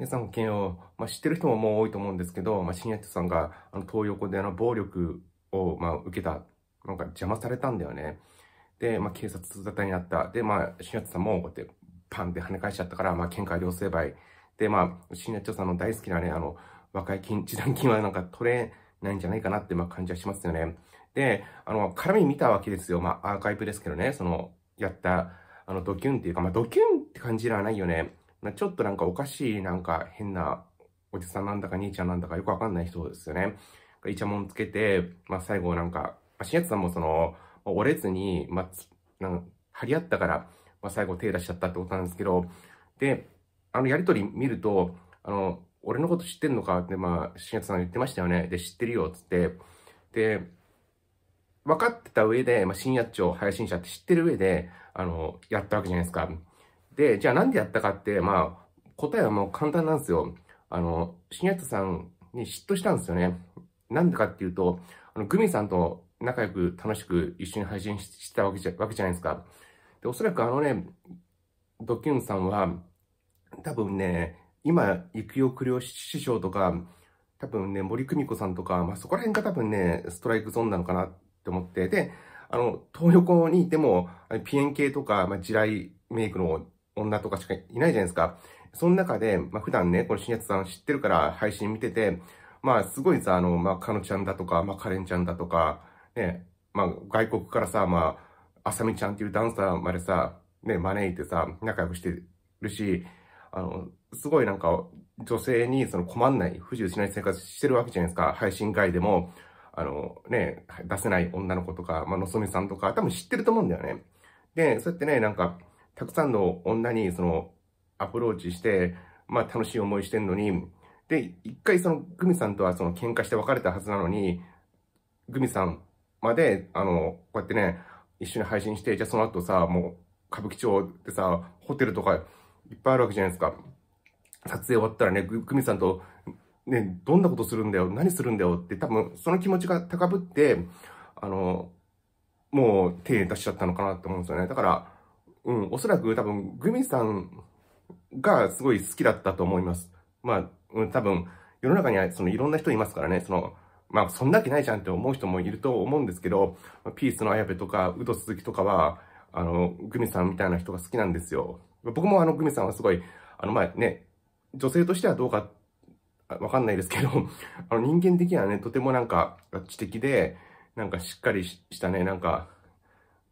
皆さん、まあ、知ってる人ももう多いと思うんですけど、まあ、新谷さんが、あの、東横であの、暴力を、まあ、受けた、なんか邪魔されたんだよね。で、まあ、警察沙汰になった。で、まあ、新谷さんもこうやって、パンって跳ね返しちゃったから、まあ、喧嘩両成敗。で、まあ、新谷さんの大好きなね、あの、若い金、時短金はなんか取れないんじゃないかなって、まあ、感じはしますよね。で、あの、絡み見たわけですよ。まあ、アーカイブですけどね、その、やった、あの、ドキュンっていうか、まあ、ドキュンって感じではないよね。ちょっとなんかおかしい、なんか変なおじさんなんだか兄ちゃんなんだかよくわかんない人ですよね。イチャモンつけて、まあ、最後なんか、まあ、新さんもその、まあ、折れずに、まあ、なん張り合ったから、まあ、最後手出しちゃったってことなんですけど、で、あのやりとり見ると、あの、俺のこと知ってんのかって、まあ、新さん言ってましたよね。で、知ってるよ、つって。で、分かってた上で、まあ、新八町配信者って知ってる上で、あの、やったわけじゃないですか。で、じゃあなんでやったかって、まあ、答えはもう簡単なんですよ。あの、新谷さんに嫉妬したんですよね。なんでかっていうと、あの、グミさんと仲良く楽しく一緒に配信してたわけじゃわけじゃないですか。で、おそらくあのね、ドキュンさんは、多分ね、今、育代栗尾師匠とか、多分ね、森久美子さんとか、まあ、そこら辺が多分ね、ストライクゾーンなのかなって思って、で、あの、東横にいても、PN 系とか、まあ、地雷メイクの女とかしかいないじゃないですか。その中で、まあ、普段ね、この新月さん知ってるから配信見てて、まあ、すごいさ、あの、まあ、かのちゃんだとか、まあ、かれんちゃんだとか、ね、まあ、外国からさ、まあ、あさみちゃんっていうダンサーまでさ、ね、招いてさ、仲良くしてるし、あの、すごいなんか、女性にその困んない、不自由しない生活してるわけじゃないですか。配信外でも、あの、ね、出せない女の子とか、まあ、のぞみさんとか、多分知ってると思うんだよね。で、そうやってね、なんか、たくさんの女にそのアプローチして、まあ楽しい思いしてんのに、で、一回そのグミさんとはその喧嘩して別れたはずなのに、グミさんまで、あの、こうやってね、一緒に配信して、じゃあその後さ、もう歌舞伎町でさ、ホテルとかいっぱいあるわけじゃないですか。撮影終わったらね、グミさんと、ね、どんなことするんだよ、何するんだよって多分その気持ちが高ぶって、あの、もう手出しちゃったのかなって思うんですよね。だから、うん、おそらく多分、グミさんがすごい好きだったと思います。まあ、うん、多分、世の中にはそのいろんな人いますからね、その、まあ、そんなわけないじゃんって思う人もいると思うんですけど、ピースの綾部とか、ウド鈴木とかは、あの、グミさんみたいな人が好きなんですよ。僕もあの、グミさんはすごい、あの、まあね、女性としてはどうか、わかんないですけど、あの、人間的にはね、とてもなんか、知的で、なんかしっかりしたね、なんか、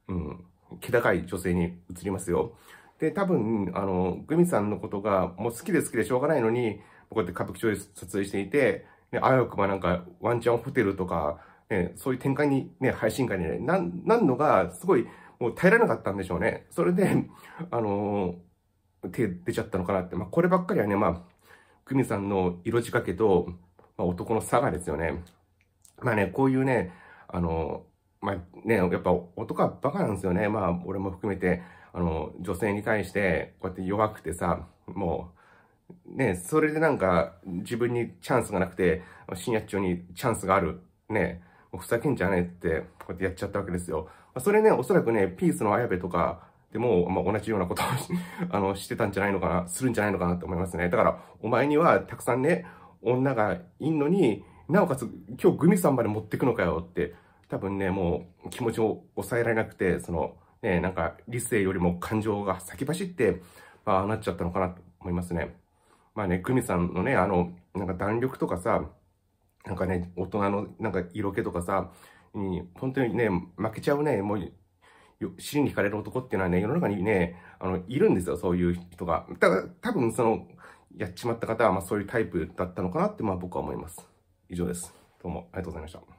うん、気高い女性に移りますよ。で、多分、あの、グミさんのことが、もう好きで好きでしょうがないのに、こうやって歌舞伎町で撮影していて、ね、あわくばなんか、ワンチャンホテルとか、ね、そういう展開に、ね、配信会にね、なん、なんのが、すごい、もう耐えられなかったんでしょうね。それで、あのー、手出ちゃったのかなって。まあ、こればっかりはね、まあ、グミさんの色仕掛けと、まあ、男の差がですよね。まあね、こういうね、あのーまあね、やっぱ男はバカなんですよね。まあ、俺も含めて、あの、女性に対して、こうやって弱くてさ、もう、ね、それでなんか、自分にチャンスがなくて、深夜中にチャンスがある、ね、もうふざけんじゃねえって、こうやってやっちゃったわけですよ。まあ、それね、おそらくね、ピースの綾部とか、でも、まあ、同じようなことを あの、してたんじゃないのかな、するんじゃないのかなって思いますね。だから、お前にはたくさんね、女がいんのに、なおかつ、今日グミさんまで持ってくのかよって、多分ね、もう気持ちを抑えられなくて、その、ね、なんか理性よりも感情が先走って、まあ、なっちゃったのかなと思いますね。まあね、久美さんのね、あの、なんか弾力とかさ、なんかね、大人のなんか色気とかさ、に、本当にね、負けちゃうね、もう、死に惹かれる男っていうのはね、世の中にね、あの、いるんですよ、そういう人が。ただ、多分その、やっちまった方は、まあそういうタイプだったのかなって、まあ僕は思います。以上です。どうもありがとうございました。